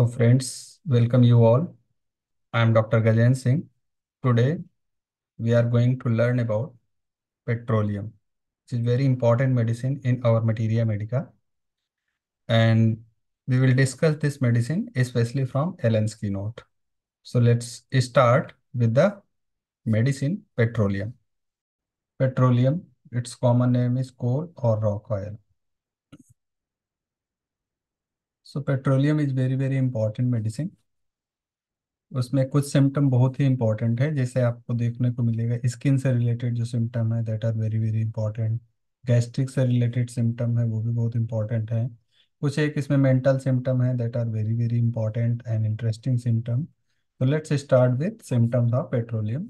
So friends, welcome you all. I am Dr. Gajan Singh. Today, we are going to learn about petroleum, which is very important medicine in our materia medica. And we will discuss this medicine, especially from Ellen's keynote. So let's start with the medicine petroleum. Petroleum, its common name is coal or rock oil. So petroleum is very very important medicine उसमें कुछ symptom बहुत ही important है जैसे आपको देखने को मिलेगा skin से रिलेटेड जो सिम्टम है that are very very important gastric से रिलेटेड सिम्टम है वो भी बहुत इंपॉर्टेंट है कुछ एक इसमें मेंटल सिम्टम है that are very very important and interesting symptom तो let's start with symptoms of petroleum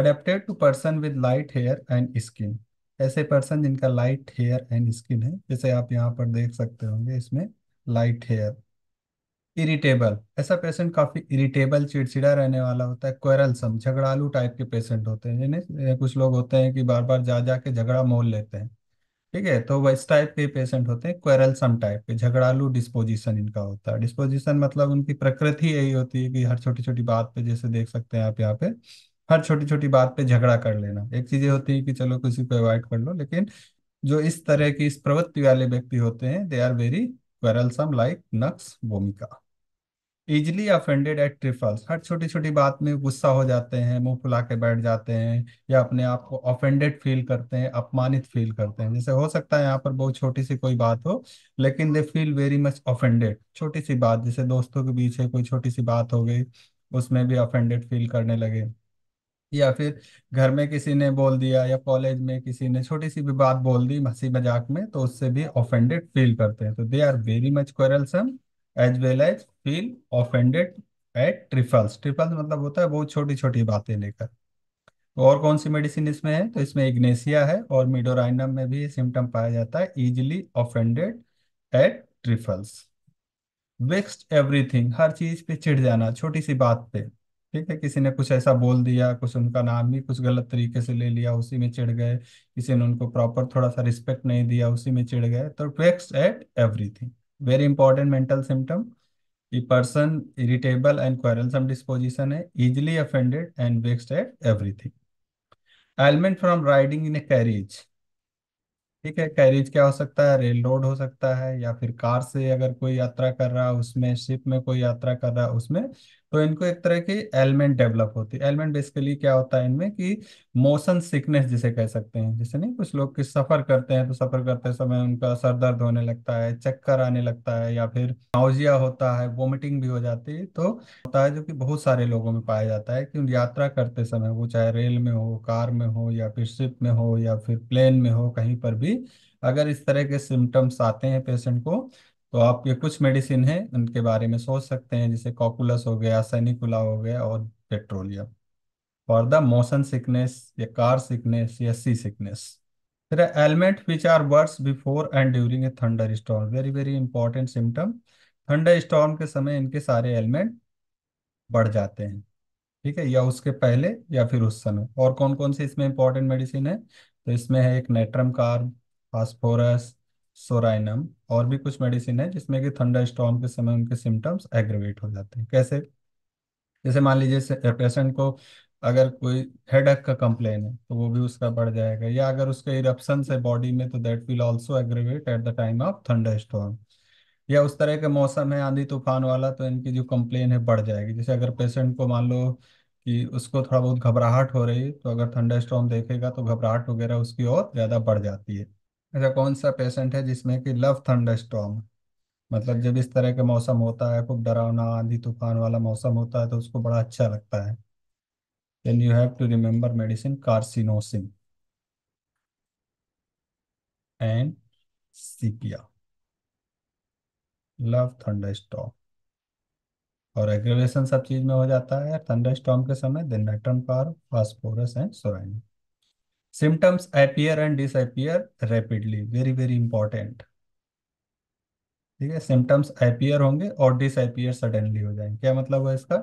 adapted to person with light hair and skin ऐसे पर्सन जिनका लाइट हेयर एंड स्किन है जैसे आप यहाँ पर देख सकते होंगे इसमें लाइट हेयर इरिटेबल ऐसा पेशेंट काफी इरिटेबल चिड़चिड़ा रहने वाला होता है क्वेरलसम झगड़ालू टाइप के पेशेंट होते हैं जिन्हें कुछ लोग होते हैं कि बार बार जा जा के झगड़ा मोल लेते हैं ठीक है तो वह इस टाइप के पेशेंट होते हैं क्वेरलसम टाइप के झगड़ालू डिस्पोजिशन इनका होता है डिस्पोजिशन मतलब उनकी प्रकृति यही होती है कि हर छोटी छोटी बात पे जैसे देख सकते हैं आप यहाँ पे हर छोटी छोटी बात पे झगड़ा कर लेना एक चीज ये होती है कि चलो किसी को अवॉइड कर लो लेकिन जो इस तरह की इस प्रवृत्ति वाले व्यक्ति होते हैं they are very quarrelsome like Nux भूमिका इजिली अफेंडेड एट ट्रिफल्स हर छोटी छोटी बात में गुस्सा हो जाते हैं मुंह फुला के बैठ जाते हैं या अपने आप को ऑफेंडेड फील करते हैं अपमानित फील करते हैं जैसे हो सकता है यहाँ पर बहुत छोटी सी कोई बात हो लेकिन they feel very much offended छोटी सी बात जैसे दोस्तों के बीच है कोई छोटी सी बात हो गई उसमें भी ऑफेंडेड फील करने लगे या फिर घर में किसी ने बोल दिया या कॉलेज में किसी ने छोटी सी भी बात बोल दी हंसी मजाक में तो उससे भी ऑफेंडेड फील करते हैं तो they are very much quarrelsome as well as feel offended at trifles trifles मतलब होता है बहुत छोटी छोटी बातें लेकर तो और कौन सी मेडिसिन इसमें है तो इसमें इग्नेसिया है और मिडोराइनम में भी सिम्टम पाया जाता है easily offended at trifles vexed everything हर चीज पे चिढ़ जाना छोटी सी बात पे ठीक है किसी ने कुछ ऐसा बोल दिया कुछ उनका नाम ही कुछ गलत तरीके से ले लिया उसी में चिढ़ गए किसी ने उनको प्रॉपर थोड़ा सा रिस्पेक्ट नहीं दिया उसी में चिढ़ गए तो vexes at everything very important mental symptom a person irritable and quarrelsome disposition है easily offended and vexes at everything ailment from riding in a carriage ठीक है कैरेज क्या हो सकता है रेल रोड हो सकता है या फिर कार से अगर कोई यात्रा कर रहा है उसमें शिप में कोई यात्रा कर रहा है उसमें तो इनको एक तरह की एलिमेंट डेवलप होती है एलिमेंट बेसिकली क्या होता है इनमें कि मोशन सिकनेस जिसे कह सकते हैं जैसे नहीं कुछ लोग किस सफर करते हैं तो सफर करते समय उनका सर दर्द होने लगता है चक्कर आने लगता है या फिर नाउजिया होता है वोमिटिंग भी हो जाती है तो होता है जो कि बहुत सारे लोगों में पाया जाता है कि यात्रा करते समय वो चाहे रेल में हो कार में हो या फिर शिप में हो या फिर प्लेन में हो कहीं पर भी अगर इस तरह के सिम्टम्स आते हैं पेशेंट को तो आप ये कुछ मेडिसिन है उनके बारे में सोच सकते हैं जैसे कॉकुलस हो गया सैनिकुला हो गया और petroleum for the motion sickness या कार सिकनेस या सी सिकनेस फिर ailment which are worse before and during a thunder storm very very important symptom thunder storm के समय इनके सारे एलिमेंट बढ़ जाते हैं ठीक है या उसके पहले या फिर उस समय और कौन कौन से इसमें इंपॉर्टेंट मेडिसिन है तो इसमें है एक नेट्रम कार्ब फास्फोरस सोराइनम और भी कुछ मेडिसिन है जिसमें कि थंडर स्टॉम के समय उनके सिम्टम्स एग्रीवेट हो जाते हैं कैसे जैसे मान लीजिए पेशेंट को अगर कोई हेडेक का कंप्लेन है तो वो भी उसका बढ़ जाएगा या अगर उसके इरप्शन है बॉडी में तो that will also aggravate at the time of thunderstorm या उस तरह के मौसम है आंधी तूफान वाला तो इनकी जो कंप्लेन है बढ़ जाएगी जैसे अगर पेशेंट को मान लो कि उसको थोड़ा बहुत घबराहट हो रही तो अगर थंडर स्टॉम देखेगा तो घबराहट वगैरह उसकी और ज़्यादा बढ़ जाती है ऐसा कौन सा पेशेंट है जिसमें कि लव थंडर थंडरस्टॉर्म मतलब जब इस तरह के मौसम होता है खूब डरावना आंधी तूफान वाला मौसम होता है तो उसको बड़ा अच्छा लगता है then you have to remember medicine Carcinosin and Sepia love thunderstorm और एग्रेवेशन सब चीज में हो जाता है थंडर स्टॉम के समय देन नेट्रम पार Phosphorus and Psorinum symptoms appear and disappear rapidly very very important ठीक है सिम्टम्स अपियर होंगे और डिसअपियर सडनली हो जाएंगे क्या मतलब है इसका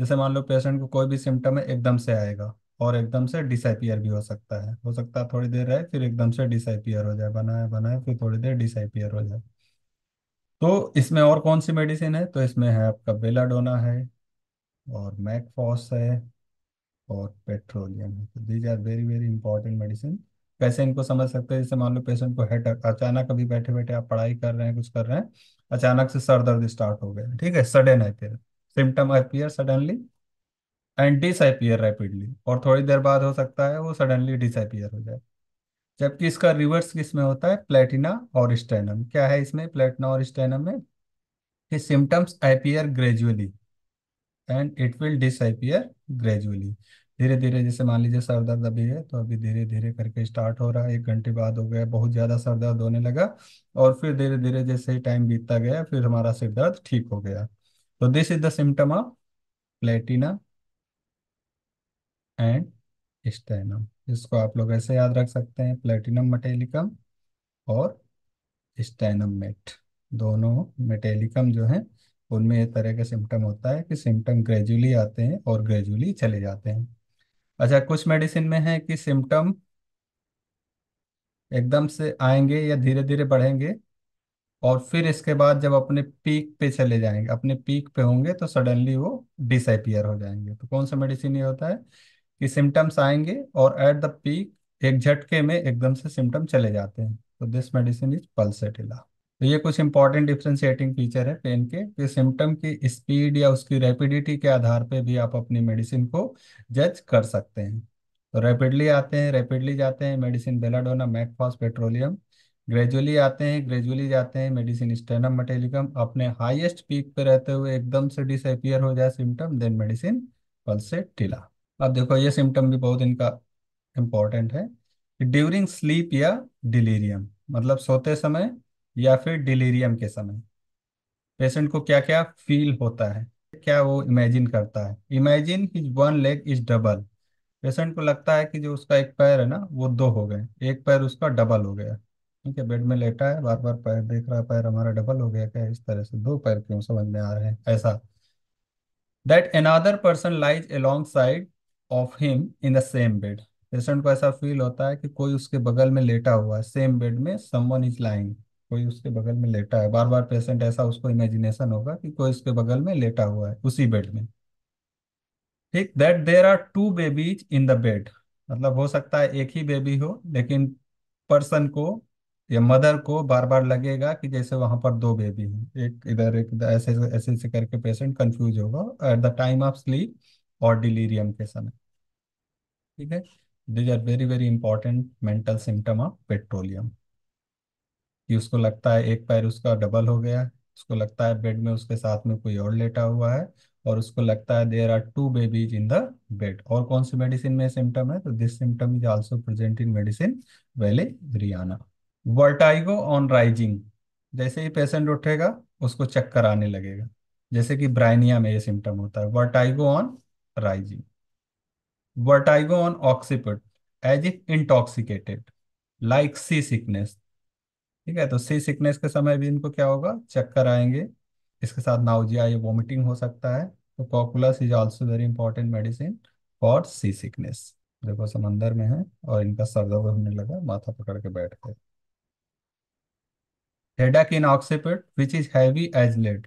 जैसे मान लो पेशेंट को कोई भी सिम्टम है एकदम से आएगा और एकदम से डिसअपियर भी हो सकता है हो सकता है थोड़ी देर रहे फिर एकदम से डिसअपियर हो जाए बनाए बनाए फिर थोड़ी देर डिसअपियर हो जाए तो इसमें और कौन सी मेडिसिन है तो इसमें है आपका बेलाडोना है और मैकफॉस है और पेट्रोलियम तो these are very very important medicine patient को समझ सकते हैं जैसे मान लो पेशेंट को हेड अचानक अभी बैठे बैठे आप पढ़ाई कर रहे हैं कुछ कर रहे हैं अचानक से सर दर्द स्टार्ट हो गया ठीक है सडन है फिर symptom appear suddenly and disappear rapidly और थोड़ी देर बाद हो सकता है वो सडनली डिसअपियर हो जाए जबकि इसका रिवर्स किसमें होता है प्लेटिना और स्टेनम क्या है इसमें प्लेटिना और स्टेनम में कि symptoms appear gradually and it will disappear gradually धीरे धीरे जैसे मान लीजिए सर दर्द अभी है तो अभी धीरे धीरे करके स्टार्ट हो रहा है एक घंटे बाद हो गया बहुत ज़्यादा सर दर्द होने लगा और फिर धीरे धीरे जैसे ही टाइम बीतता गया फिर हमारा सिर दर्द ठीक हो गया तो this is the symptom of Platina and Stannum इसको आप लोग ऐसे याद रख सकते हैं प्लेटिनम मेटेलिकम और स्टेनम मेट दोनों मेटेलिकम जो है उनमें ये तरह के सिम्टम होता है कि सिम्टम ग्रेजुअली आते हैं और ग्रेजुअली चले जाते हैं अच्छा कुछ मेडिसिन में है कि सिम्टम एकदम से आएंगे या धीरे धीरे बढ़ेंगे और फिर इसके बाद जब अपने पीक पे चले जाएंगे अपने पीक पे होंगे तो सडनली वो डिसपियर हो जाएंगे तो कौन सा मेडिसिन ये होता है कि सिम्टम्स आएंगे और एट द पीक एक झटके में एकदम से सिम्टम चले जाते हैं तो दिस मेडिसिन इज पल्सेटिला तो ये कुछ इंपॉर्टेंट डिफ्रेंशिएटिंग फीचर है पेन के कि सिम्टम की स्पीड या उसकी रैपिडिटी के आधार पे भी आप अपनी मेडिसिन को जज कर सकते हैं तो रैपिडली आते हैं रैपिडली जाते हैं medicine Belladonna Mag phos Petroleum gradually आते हैं ग्रेजुअली जाते हैं मेडिसिन स्टेनम मटेलिकम अपने हाइएस्ट पीक पे रहते हुए एकदम से डिसअपियर हो जाए सिम्टम देन मेडिसिन पल्से टीला अब देखो ये सिम्टम भी बहुत इनका इम्पोर्टेंट है ड्यूरिंग स्लीप या डिलीरियम मतलब सोते समय या फिर डिलीरियम के समय पेशेंट को क्या क्या फील होता है क्या वो इमेजिन करता है imagine his one leg is double patient को लगता है कि जो उसका एक पैर है ना वो दो हो गए एक पैर उसका डबल हो गया ठीक है बेड में लेटा है बार बार पैर देख रहा है पैर हमारा डबल हो गया क्या इस तरह से दो पैर क्यों समझ में आ रहे हैं ऐसा that another person lies alongside of him in the same bed patient को ऐसा फील होता है कि कोई उसके बगल में लेटा हुआ है सेम बेड में समवन इज लाइंग कोई उसके बगल में लेटा है बार बार पेशेंट ऐसा उसको इमेजिनेशन होगा कि कोई उसके बगल में लेटा हुआ है उसी बेड में ठीक that there are two babies in the bed मतलब हो सकता है एक ही बेबी हो लेकिन पर्सन को या मदर को बार बार लगेगा कि जैसे वहां पर दो बेबी हैं एक इधर एक इधर ऐसे ऐसे ऐसे करके पेशेंट कंफ्यूज होगा at the time of sleep और डिलीरियम के समय ठीक है these are very very important mental symptom of Petroleum कि उसको लगता है एक पैर उसका डबल हो गया उसको लगता है बेड में उसके साथ में कोई और लेटा हुआ है और उसको लगता है there are two babies in the bed और कौन सी मेडिसिन में सिम्टम है तो this symptom is also present in medicine रियाना वर्टाइगो ऑन राइजिंग जैसे ही पेशेंट उठेगा उसको चक्कर आने लगेगा जैसे कि ब्राइनिया में ये सिम्टम होता है vertigo on rising vertigo on occiput as if intoxicated like sea sickness ठीक है तो सी सिकनेस के समय भी इनको क्या होगा चक्कर आएंगे इसके साथ नाउजिया या वॉमिटिंग हो सकता है तो Cocculus is also very important medicine for sea sickness देखो समंदर में है और इनका सरदर्द होने लगा माथा पकड़ के बैठ गए headache in occiput which is heavy as lead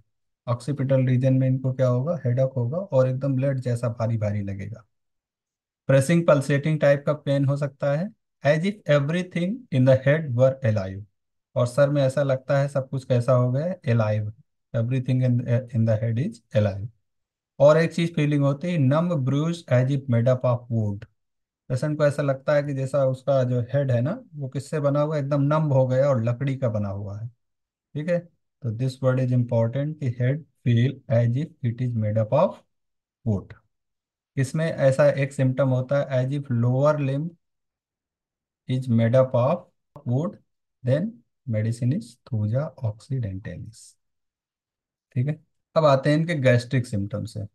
occipital region में इनको क्या होगा हेडक होगा और एकदम ब्लड जैसा भारी भारी लगेगा प्रेसिंग पल्सेटिंग टाइप का पेन हो सकता है as if everything in the head were alive और सर में ऐसा लगता है सब कुछ कैसा हो गया alive everything in in the head is alive और एक चीज फीलिंग होती है numb bruise as if made up of wood patient को ऐसा लगता है कि जैसा उसका जो हेड है ना वो किससे बना हुआ एकदम नम्ब हो गया और लकड़ी का बना हुआ है ठीक है तो दिस वर्ड इज इम्पॉर्टेंट कि head feel as if it is made up of wood इसमें ऐसा एक सिम्टम होता है as if lower limb is made up of wood then medicine is Thuja occidentalis ठीक है अब आते हैं इनके गैस्ट्रिक सिम्टम्स है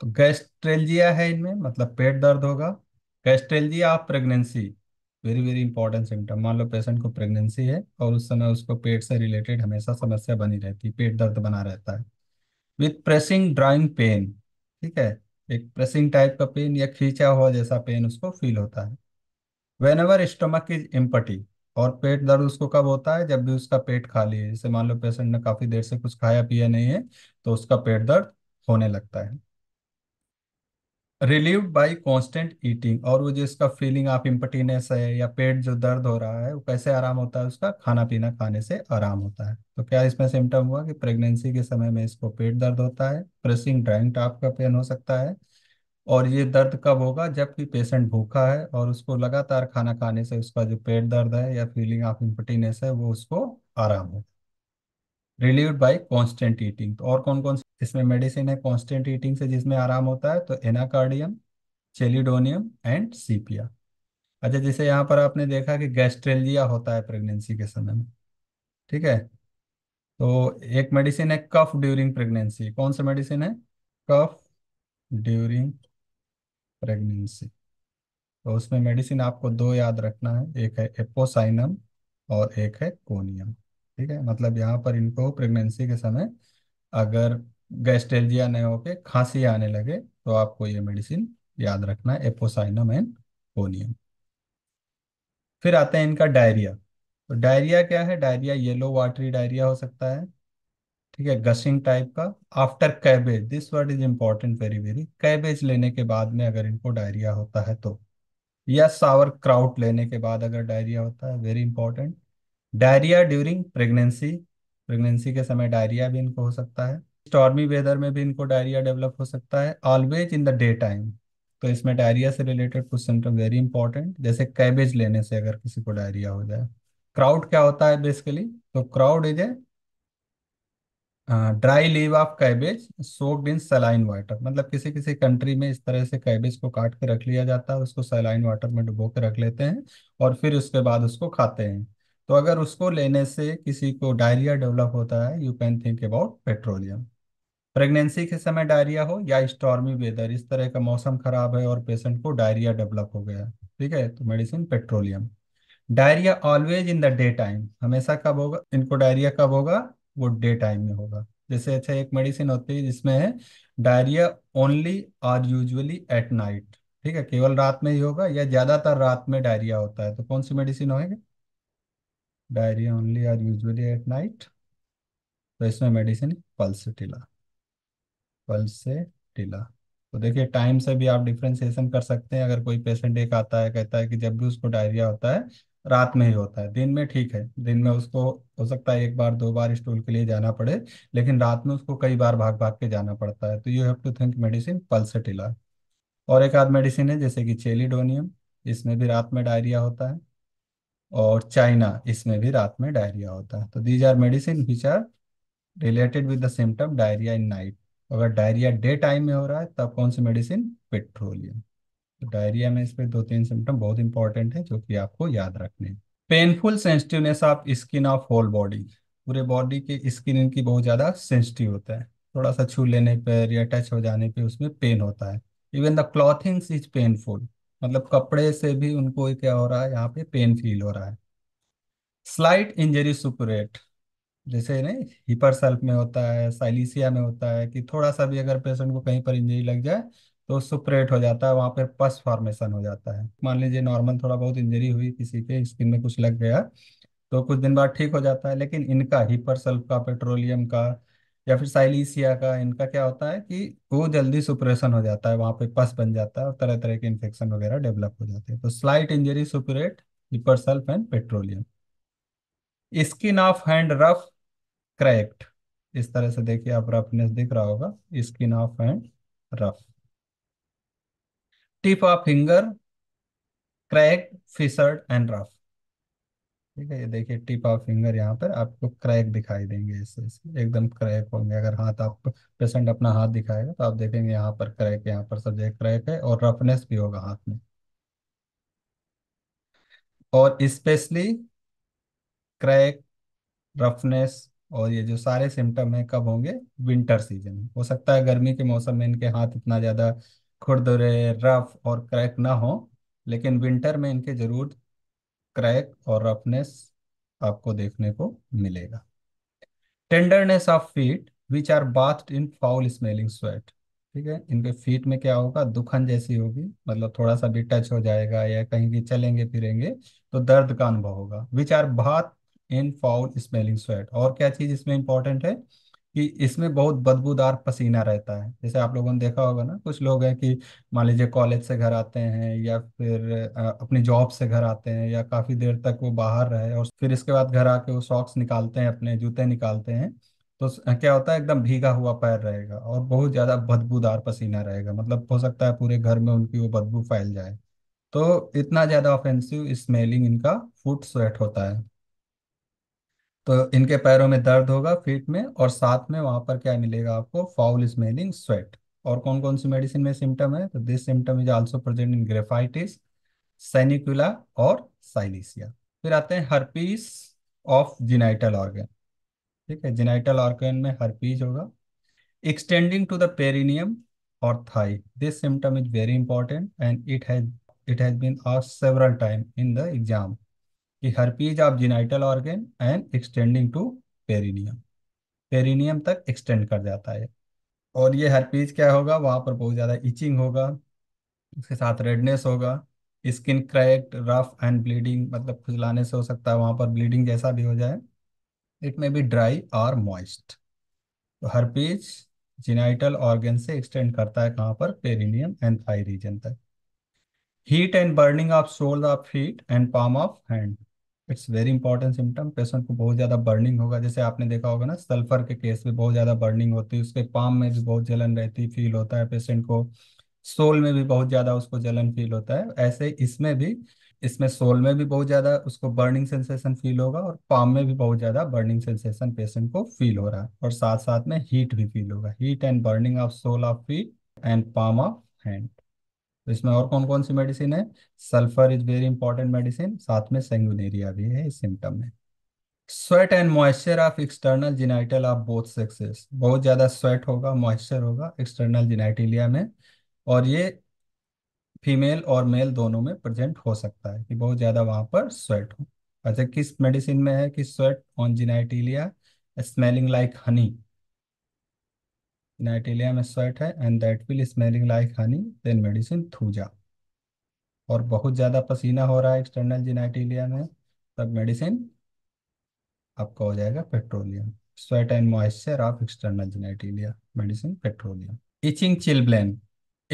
तो गैस्ट्रेलजिया है इनमें मतलब पेट दर्द होगा gastralgia of pregnancy very very important symptom मान लो पेशेंट को प्रेगनेंसी है और उस समय उसको पेट से रिलेटेड हमेशा समस्या बनी रहती है पेट दर्द बना रहता है विथ प्रेसिंग ड्राइंग पेन ठीक है एक प्रेसिंग टाइप का पेन या खींचा हुआ जैसा पेन उसको फील होता है whenever stomach is empty और पेट दर्द उसको कब होता है जब भी उसका पेट खाली है जैसे मान लो पेशेंट ने काफी देर से कुछ खाया पिया नहीं है तो उसका पेट दर्द होने लगता है रिलीव बाय कांस्टेंट ईटिंग और वो जो इसका फीलिंग ऑफ इम्पटीनेस है या पेट जो दर्द हो रहा है वो कैसे आराम होता है उसका खाना पीना खाने से आराम होता है तो क्या इसमें सिम्टम हुआ कि प्रेगनेंसी के समय में इसको पेट दर्द होता है प्रेसिंग ड्राइंग टाप का पेन हो सकता है और ये दर्द कब होगा जबकि पेशेंट भूखा है और उसको लगातार खाना खाने से उसका जो पेट दर्द है या फीलिंग ऑफ इम्पटीनेस है वो उसको आराम होगा रिलीव्ड बाई कॉन्स्टेंट ईटिंग तो और कौन कौन इसमें मेडिसिन है कॉन्स्टेंट ईटिंग से जिसमें आराम होता है तो एनाकार्डियम चेलिडोनियम एंड सीपिया अच्छा जैसे यहाँ पर आपने देखा कि गैस्ट्रेलिया होता है प्रेगनेंसी के समय में ठीक है तो एक मेडिसिन है कफ ड्यूरिंग प्रेगनेंसी कौन सा मेडिसिन है कफ ड्यूरिंग प्रेगनेंसी तो उसमें मेडिसिन आपको दो याद रखना है एक है एपोसाइनम और एक है कोनियम ठीक है मतलब यहाँ पर इनको प्रेगनेंसी के समय अगर गैस्ट्रेलिया नहीं होके खांसी आने लगे तो आपको ये मेडिसिन याद रखना है एपोसाइनम एंड कोनियम फिर आते हैं इनका डायरिया तो डायरिया क्या है डायरिया येलो वाटरी डायरिया हो सकता है ठीक है गसिंग टाइप का after cabbage this word is important very very cabbage लेने के बाद में अगर इनको डायरिया होता है तो या सावर क्राउट लेने के बाद अगर डायरिया होता है very important diarrhoea during pregnancy pregnancy के समय डायरिया भी इनको हो सकता है स्टॉर्मी वेदर में भी इनको डायरिया डेवलप हो सकता है always in the day time तो इसमें डायरिया से रिलेटेड कुछ सिम्टम वेरी इंपॉर्टेंट जैसे कैबेज लेने से अगर किसी को डायरिया हो जाए क्राउड क्या होता है बेसिकली तो क्राउड इज ए हाँ, dry leave of cabbage soaked in saline water मतलब किसी किसी कंट्री में इस तरह से कैबेज को काट के रख लिया जाता है उसको सलाइन वाटर में डुबो के रख लेते हैं और फिर उसके बाद उसको खाते हैं तो अगर उसको लेने से किसी को डायरिया डेवलप होता है you can think about Petroleum pregnancy के समय डायरिया हो या स्टॉर्मी वेदर इस तरह का मौसम खराब है और पेशेंट को डायरिया डेवलप हो गया ठीक है तो medicine Petroleum diarrhoea always in the day time हमेशा कब होगा इनको डायरिया कब होगा वो डे टाइम में होगा जैसे अच्छा एक मेडिसिन होती है जिसमें है diarrhoea only or usually at night ठीक है केवल रात में ही होगा या ज्यादातर रात में डायरिया होता है तो कौन सी मेडिसिन होगी diarrhoea only or usually at night तो इसमें मेडिसिन पल्स टीला पल्स टीला तो देखिए टाइम से भी आप डिफ्रेंसिएशन कर सकते हैं अगर कोई पेशेंट एक आता है कहता है कि जब भी उसको डायरिया होता है रात में ही होता है दिन में ठीक है दिन में उसको हो सकता है एक बार दो बार स्टूल के लिए जाना पड़े लेकिन रात में उसको कई बार भाग भाग के जाना पड़ता है तो you have to think medicine Pulsatilla और एक आध मेडिसिन है जैसे कि चेलीडोनियम इसमें भी रात में डायरिया होता है और चाइना इसमें भी रात में डायरिया होता है तो these are medicine which are related with the symptom diarrhoea in night अगर डायरिया डे टाइम में हो रहा है तब कौन सी मेडिसिन पेट्रोलियम तो डायरिया में इसमें दो तीन सिम्टम बहुत इंपॉर्टेंट है जो कि आपको याद रखने painful sensitiveness of skin of whole body पूरे बॉडी के स्किन इनकी बहुत ज़्यादा सेंसिटिव होता है थोड़ा सा छू लेने पर या टच हो जाने पर उसमें पेन होता है even the clothings is painful मतलब कपड़े से भी उनको क्या हो रहा है यहाँ पे पेन फील हो रहा है स्लाइट इंजरी सुपरेट जैसे नहीं हिपर सेल्फ में होता है साइलिसिया में होता है कि थोड़ा सा भी अगर पेशेंट को कहीं पर इंजरी लग जाए तो सुपरेट हो जाता है वहां पर पस फॉर्मेशन हो जाता है मान लीजिए नॉर्मल थोड़ा बहुत इंजरी हुई किसी के स्किन में कुछ लग गया तो कुछ दिन बाद ठीक हो जाता है लेकिन इनका सल्फ का पेट्रोलियम का या फिर साइलिसिया का इनका क्या होता है कि वो जल्दी सुपरेशन हो जाता है वहां पे पस बन जाता है और तरह तरह के इन्फेक्शन वगैरह डेवलप हो जाते हैं तो slight injury suppurate Hepar sulph and Petroleum skin of hand rough cracked इस तरह से देखिए आप रफनेस दिख रहा होगा skin of hand rough tip of finger crack fissured and rough ठीक है ये देखिए टिप ऑफ फिंगर यहाँ पर आपको क्रैक दिखाई देंगे इससे एकदम क्रैक होंगे अगर हाथ आप पेशेंट अपना हाथ दिखाएगा तो आप देखेंगे यहाँ पर क्रैक यहाँ पर सब जगह क्रैक है और रफनेस भी होगा हाथ में और स्पेशली क्रैक रफनेस और ये जो सारे सिम्टम है कब होंगे विंटर सीजन हो सकता है गर्मी के मौसम में इनके हाथ इतना ज्यादा खुरदुरे रफ और क्रैक ना हो लेकिन विंटर में इनके जरूर क्रैक और रफनेस आपको देखने को मिलेगा tenderness of feet which are bath in foul smelling sweat ठीक है इनके फीट में क्या होगा दुखन जैसी होगी मतलब थोड़ा सा भी टच हो जाएगा या कहीं भी चलेंगे फिरेंगे तो दर्द का अनुभव होगा which are bath in foul smelling sweat और क्या चीज इसमें इंपॉर्टेंट है कि इसमें बहुत बदबूदार पसीना रहता है जैसे आप लोगों ने देखा होगा ना कुछ लोग हैं कि मान लीजिए कॉलेज से घर आते हैं या फिर अपनी जॉब से घर आते हैं या काफी देर तक वो बाहर रहे और फिर इसके बाद घर आके वो सॉक्स निकालते हैं अपने जूते निकालते हैं तो क्या होता है एकदम भीगा हुआ पैर रहेगा और बहुत ज्यादा बदबूदार पसीना रहेगा मतलब हो सकता है पूरे घर में उनकी वो बदबू फैल जाए तो इतना ज्यादा ऑफेंसिव स्मेलिंग इनका फुट स्वेट होता है तो इनके पैरों में दर्द होगा फीट में और साथ में वहां पर क्या मिलेगा आपको फाउल स्मेलिंग स्वेट और कौन कौन सी मेडिसिन में सिम्टम है तो this symptom is also present in Graphites Sanicula और साइलिसिया फिर आते हैं हर्पीस ऑफ जिनाइटल ऑर्गन ठीक है जिनाइटल ऑर्गन में हर्पीज होगा एक्सटेंडिंग टू द पेरिनियम और thigh this symptom is very important and it has it has been asked several time in the exam. The herpes of genital organ and extending to perineum perineum तक extend कर जाता है और ये herpes क्या होगा वहाँ पर बहुत ज़्यादा इचिंग होगा उसके साथ रेडनेस होगा skin crack rough and bleeding मतलब खुजलाने से हो सकता है वहाँ पर ब्लीडिंग जैसा भी हो जाए इट मे बी ड्राई और मॉइस्ट तो पीज जिनाइटल ऑर्गेन से एक्सटेंड करता है कहाँ पर पेरिनियम एंड थाई रीजन तक heat and burning of soles of feet and palm of hand it's very important symptom patient को बहुत ज़्यादा बर्निंग होगा जैसे आपने देखा होगा ना सल्फर के केस में बहुत ज़्यादा बर्निंग होती है उसके पाम में भी बहुत जलन रहती फील होता है पेशेंट को सोल में भी बहुत ज़्यादा उसको जलन फील होता है ऐसे इसमें भी इसमें सोल में भी बहुत ज़्यादा उसको बर्निंग सेंसेशन फील होगा और पाम में भी बहुत ज़्यादा बर्निंग सेंसेशन पेशेंट को फील हो रहा है और साथ साथ में हीट भी फील होगा heat and burning of sole of feet and palm of hand तो इसमें और कौन कौन सी मेडिसिन है Sulphur is very important medicine साथ में सेंगुनेरिया भी है इस सिम्टम में sweat and moisture of external genital of both sexes बहुत ज्यादा स्वेट होगा मॉइस्चर होगा एक्सटर्नल जिनाइटिलिया में और ये फीमेल और मेल दोनों में प्रेजेंट हो सकता है कि बहुत ज्यादा वहां पर स्वेट हो अच्छा किस मेडिसिन में है कि sweat on genitalia smelling like honey genitalia में स्वेट है and that will smelling like honey then medicine Thuja और बहुत ज़्यादा पसीना हो रहा है एक्सटर्नल जिनाइटेलिया में तब मेडिसिन आपका हो जाएगा Petroleum sweat and moisture of external genitalia medicine Petroleum itching chilblain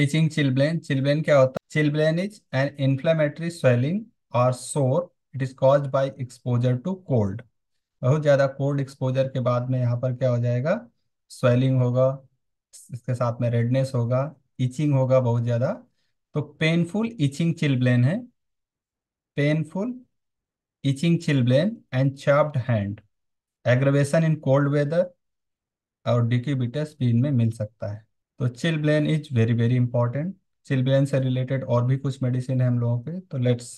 itching chilblain chilblain क्या होता है chilblain is an inflammatory swelling और sore it is cause by exposure to cold बहुत ज़्यादा कोल्ड एक्सपोजर के बाद में यहाँ पर क्या हो जाएगा स्वेलिंग होगा इसके साथ में रेडनेस होगा इचिंग होगा बहुत ज़्यादा तो पेनफुल इचिंग चिलब्लेन है painful itching chilblain and chapped hand aggravation in cold weather और डिक्यूबिटस भी इनमें मिल सकता है तो chilblain is very very important chilblain से रिलेटेड और भी कुछ मेडिसिन है हम लोगों के तो let's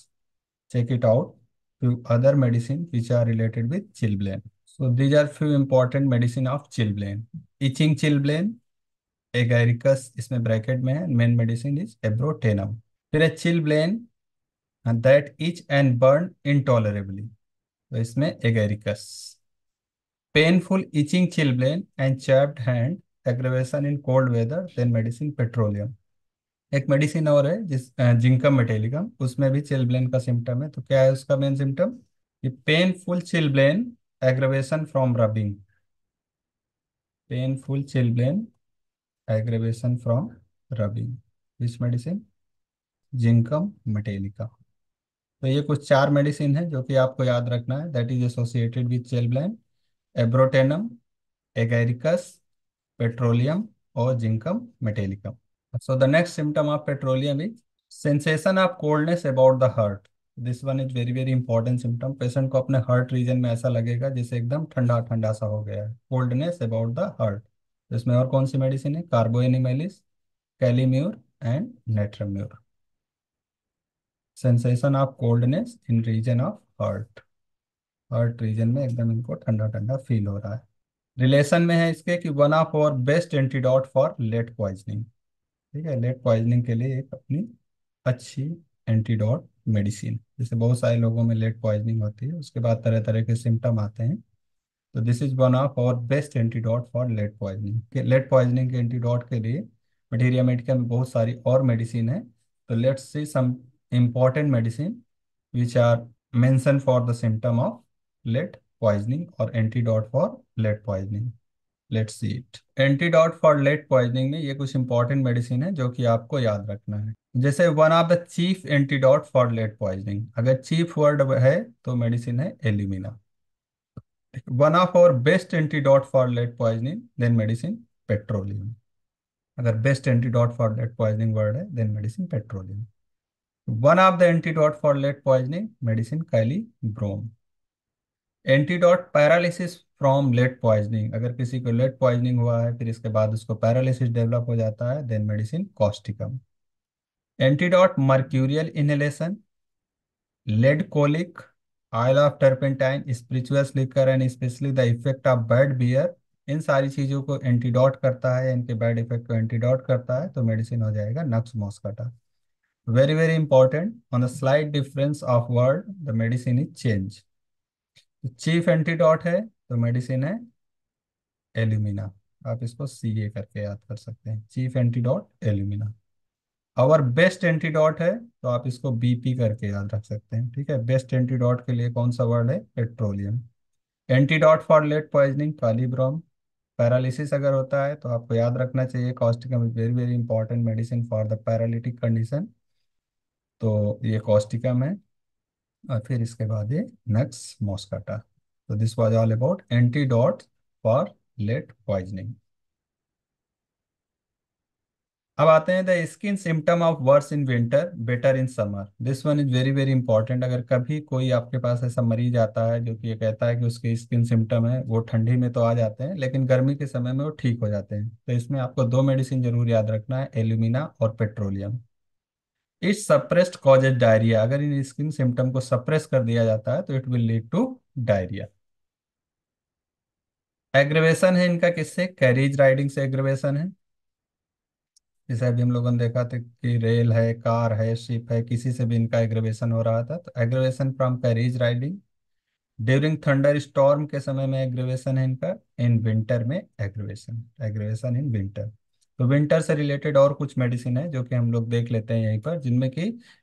check it out to other medicine which are related with chilblain so these are few important medicine of chilblain itching chilblain Agaricus इसमें ब्रैकेट में है मेन मेडिसिन इज एब्रोटेनम फिर है chilblain that itch and burn intolerably तो इसमें Agaricus painful itching chilblain and chapped hand aggravation in cold weather then medicine Petroleum एक medicine और है जिस जिंकम मेटेलिकम उसमें भी चिल ब्लेन का सिम्टम है तो क्या है उसका मेन सिम्टम ये painful blain aggravation from rubbing painful chilblain aggravation from rubbing which medicine Zincum metallica तो ये कुछ चार मेडिसिन है जो कि आपको याद रखना है that is associated with chilblain Abrotanum Agaricus Petroleum और Zincum metallicum so the next symptom of Petroleum is sensation of coldness about the heart this one is very very important symptom patient को अपने hurt reason में ऐसा लगेगा जिसे एकदम ठंडा ठंडा सा हो गया है कोल्डनेस अबाउट द हर्ट इसमें और कौन सी मेडिसिन है Carbo animalis Kali mur and Natrum mur sensation of coldness in region of heart heart region में एकदम इनको ठंडा ठंडा फील हो रहा है रिलेशन में है इसके कि वन ऑफ और best antidote for lead poisoning ठीक है लेट पॉइजनिंग के लिए एक अपनी अच्छी एंटीडॉट मेडिसिन जैसे बहुत सारे लोगों में लेट पॉइजनिंग होती है उसके बाद तरह तरह के सिम्टम आते हैं तो दिस इज वन ऑफ और best antidote for lead poisoning lead poisoning के एंटीडॉट के लिए मटेरिया मेडिका में बहुत सारी और मेडिसिन है तो let's see some important medicine which are mentioned for the symptom of lead poisoning और antidote for lead poisoning let's see it antidote for lead poisoning में ये कुछ इंपॉर्टेंट मेडिसिन है जो कि आपको याद रखना है जैसे one of the chief antidote for lead poisoning अगर चीफ वर्ड है तो मेडिसिन है alumina one of our best antidote for lead poisoning then medicine petroleum अगर best antidote for lead poisoning word है then medicine petroleum one of the antidote for lead poisoning medicine kali brom antidote paralysis from lead poisoning अगर किसी को lead poisoning हुआ है फिर इसके बाद उसको पैरालिसिस डेवलप हो जाता है then medicine causticum antidote mercurial inhalation lead colic oil of turpentine spiritual liquor and specially the effect of bad beer इन सारी चीज़ों को एंटीडॉट करता है इनके बैड इफेक्ट को एंटीडॉट करता है तो मेडिसिन हो जाएगा nux moschata very very important on the slight difference of word the medicine is change chief antidote है तो मेडिसिन है एल्यूमिना आप इसको सी ए करके याद कर सकते हैं chief antidote alumina our best antidote है तो आप इसको बीपी करके याद रख सकते हैं ठीक है बेस्ट एंटीडॉट के लिए कौन सा वर्ड है petroleum antidote for lead poisoning kali brom paralysis अगर होता है तो आपको याद रखना चाहिए causticum is very very important medicine for the paralytic condition तो ये कॉस्टिकम है और फिर इसके बाद ये नक्स मॉस्काटा तो this was all about antidote for lead poisoning अब आते हैं the skin symptom of worse in winter better in summer this one is very very important अगर कभी कोई आपके पास ऐसा मरीज आता है जो कि ये कहता है कि उसके स्किन सिम्टम है वो ठंडी में तो आ जाते हैं लेकिन गर्मी के समय में वो ठीक हो जाते हैं तो इसमें आपको दो मेडिसिन जरूर याद रखना है एल्यूमिना और petroleum it suppressed causes diarrhoea अगर इन स्किन सिम्टम को सप्रेस कर दिया जाता है तो it will lead to diarrhoea aggravation है इनका किससे कैरिज राइडिंग से एग्रेवेशन है जैसे अभी हम लोगों ने देखा था कि रेल है कार है शिप है किसी से भी इनका एग्रवेशन हो रहा था तो aggravation from carriage riding during thunder storm के समय में एग्रेवेशन है इनका इन विंटर में एग्रेवेशन एग्रेवेशन इन विंटर तो विंटर से रिलेटेड और कुछ मेडिसिन है जो कि हम लोग देख लेते हैं यहीं पर जिनमें कि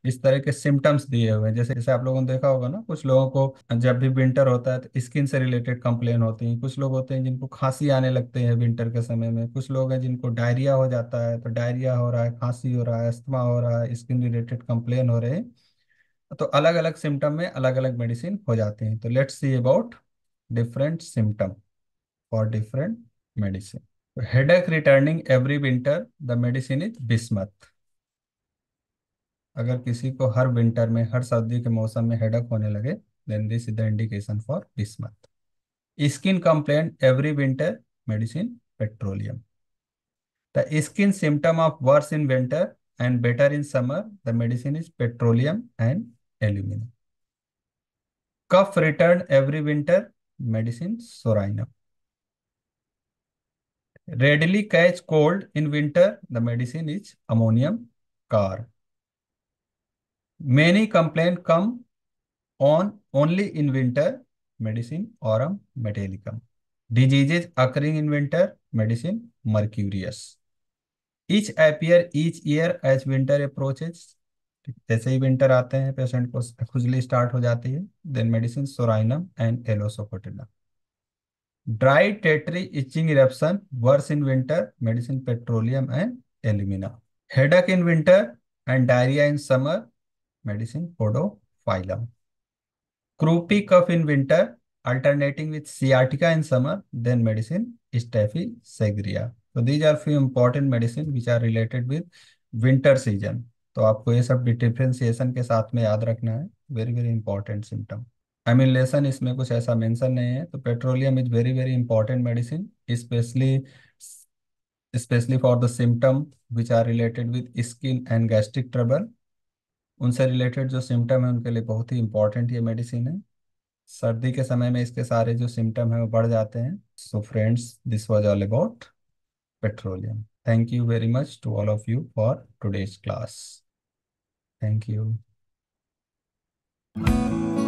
इस तरह के सिम्टम्स दिए हुए हैं जैसे जैसे आप लोगों ने देखा होगा ना कुछ लोगों को जब भी विंटर होता है तो स्किन से रिलेटेड कंप्लेन होती है कुछ लोग होते हैं जिनको खांसी आने लगते हैं विंटर के समय में कुछ लोग हैं जिनको डायरिया हो जाता है तो डायरिया हो रहा है खांसी हो रहा है अस्थमा हो रहा है स्किन रिलेटेड कंप्लेन हो रहे हैं तो अलग अलग सिम्टम में अलग अलग मेडिसिन हो जाते हैं तो let's see about different symptom for different medicine headache returning every winter the medicine is bismuth अगर किसी को हर विंटर में हर सर्दी के मौसम में हेडेक होने लगे then this is the indication for bismuth skin complain every winter medicine petroleum the skin symptom of worse in winter and better in summer the medicine is petroleum and aluminium cough return every winter medicine psorinum readily catch cold in winter the medicine is ammonium car many complaint come on only in winter medicine aurum metallicum diseases occurring in winter medicine mercurius each appear each year as winter approaches जैसे ही winter आते हैं patient को खुजली start हो जाती है then medicine psorinum and एलोसोफोटिला dry tettery itching eruption worse in winter medicine petroleum and alumina headache in winter and diarrhoea in summer medicine podophyllum croupy cough in winter alternating with sciatica in summer then medicine staphysagria तो these are few important medicine which are related with winter season तो आपको ये सब differentiation के साथ में याद रखना है very very important symptoms I lesson इसमें कुछ ऐसा मेंशन नहीं है तो petroleum is very very important medicine specially specially for the symptom which are related with skin and gastric trouble उनसे रिलेटेड जो सिम्टम है उनके लिए बहुत ही इंपॉर्टेंट ये मेडिसिन है सर्दी के समय में इसके सारे जो सिम्टम है वो बढ़ जाते हैं so friends this was all about petroleum thank you very much to all of you for today's class thank you